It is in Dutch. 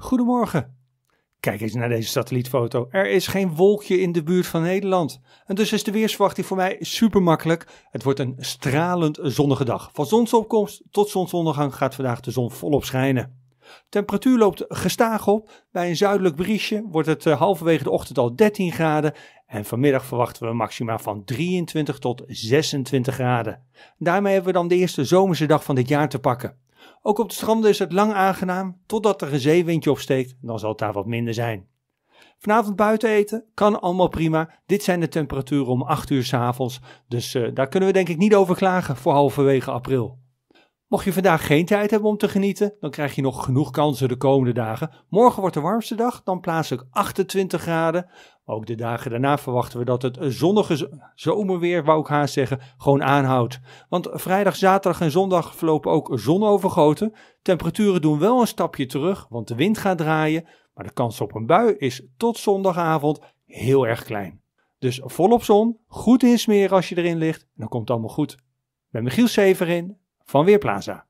Goedemorgen. Kijk eens naar deze satellietfoto. Er is geen wolkje in de buurt van Nederland. En dus is de weersverwachting voor mij super makkelijk. Het wordt een stralend zonnige dag. Van zonsopkomst tot zonsondergang gaat vandaag de zon volop schijnen. Temperatuur loopt gestaag op. Bij een zuidelijk briesje wordt het eh, halverwege de ochtend al 13 graden. En vanmiddag verwachten we een maxima van 23 tot 26 graden. Daarmee hebben we dan de eerste zomerse dag van dit jaar te pakken. Ook op de stranden is het lang aangenaam, totdat er een zeewindje opsteekt, dan zal het daar wat minder zijn. Vanavond buiten eten kan allemaal prima. Dit zijn de temperaturen om 8 uur s'avonds, dus eh, daar kunnen we denk ik niet over klagen voor halverwege april. Mocht je vandaag geen tijd hebben om te genieten, dan krijg je nog genoeg kansen de komende dagen. Morgen wordt de warmste dag, dan ik 28 graden. Ook de dagen daarna verwachten we dat het zonnige zomerweer, wou ik haast zeggen, gewoon aanhoudt. Want vrijdag, zaterdag en zondag verlopen ook zonovergoten. Temperaturen doen wel een stapje terug, want de wind gaat draaien. Maar de kans op een bui is tot zondagavond heel erg klein. Dus volop zon, goed insmeren als je erin ligt. En dan komt het allemaal goed. Met Michiel Severin van Weerplaza.